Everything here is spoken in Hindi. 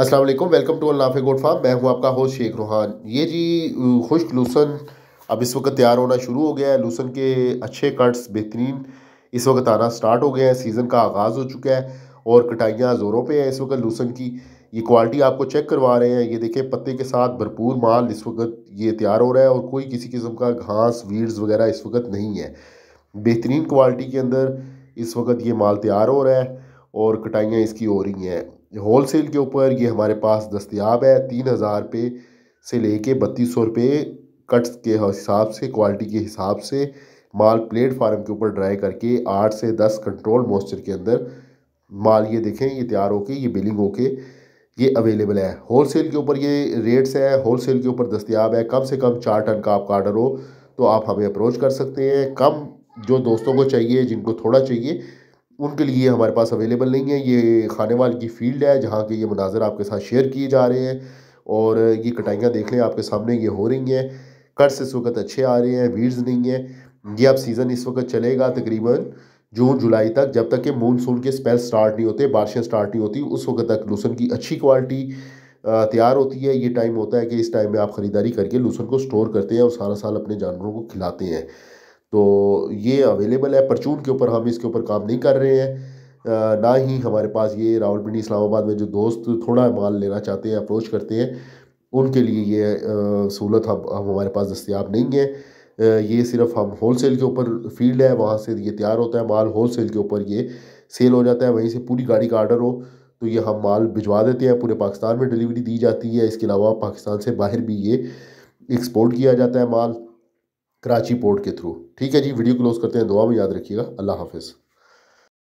अस्सलाम वालेकुम वेलकम टू नाफ़े गोड फार्म मैं हूँ आपका होस्ट शेख रूहान ये जी खुश्क लूसन अब इस वक्त तैयार होना शुरू हो गया है लूसन के अच्छे कट्स बेहतरीन इस वक्त आना स्टार्ट हो गया है सीज़न का आगाज़ हो चुका है और कटाइयाँ ज़ोरों पे हैं इस वक्त लूसन की ये क्वालिटी आपको चेक करवा रहे हैं ये देखें पत्ते के साथ भरपूर माल इस वक्त ये तैयार हो रहा है और कोई किसी किस्म का घास वीड्स वगैरह इस वक्त नहीं है बेहतरीन क्वालिटी के अंदर इस वक्त ये माल तैयार हो रहा है और कटाइयाँ इसकी हो रही हैं होल सेल के ऊपर ये हमारे पास दस्तियाब है तीन हज़ार रुपये से लेके बत्तीस सौ रुपये कट्स के हिसाब से क्वालिटी के हिसाब से माल प्लेटफार्म के ऊपर ड्राई करके आठ से दस कंट्रोल मॉइस्चर के अंदर माल ये देखें ये तैयार होके ये बिलिंग होके ये अवेलेबल है होल सेल के ऊपर ये रेट्स है होल सेल के ऊपर दस्तियाब है कम से कम चार टन का आपका आर्डर हो तो आप हमें अप्रोच कर सकते हैं कम जो दोस्तों को चाहिए जिनको थोड़ा चाहिए उनके लिए हमारे पास अवेलेबल नहीं है ये खानेवाल की फील्ड है जहाँ के ये मनाजर आपके साथ शेयर किए जा रहे हैं और ये कटाइयाँ देख लें आपके सामने ये हो रही हैं कट्स इस वक्त अच्छे आ रहे हैं वीड्स नहीं है ये अब सीज़न इस वक्त चलेगा तकरीबन जून जुलाई तक जब तक कि मानसून के स्पेल स्टार्ट नहीं होते बारिशें स्टार्ट नहीं होती उस वक्त तक लूसन की अच्छी क्वालिटी तैयार होती है ये टाइम होता है कि इस टाइम में आप ख़रीदारी करके लूसन को स्टोर करते हैं और सारा साल अपने जानवरों को खिलाते हैं तो ये अवेलेबल है परचून के ऊपर हम इसके ऊपर काम नहीं कर रहे हैं ना ही हमारे पास ये रावलपिंडी इस्लामाबाद में जो दोस्त थोड़ा माल लेना चाहते हैं अप्रोच करते हैं उनके लिए ये सहूलत हम हम हमारे पास दस्तियाब नहीं है ये सिर्फ हम होल सेल के ऊपर फील्ड है वहाँ से ये तैयार होता है माल होल सेल के ऊपर ये सेल हो जाता है वहीं से पूरी गाड़ी का आर्डर हो तो ये हम माल भिजवा देते हैं पूरे पाकिस्तान में डिलीवरी दी जाती है इसके अलावा पाकिस्तान से बाहर भी ये एक्सपोर्ट किया जाता है माल कराची पोर्ट के थ्रू ठीक है जी वीडियो क्लोज करते हैं दुआ में याद रखिएगा अल्लाह हाफिज़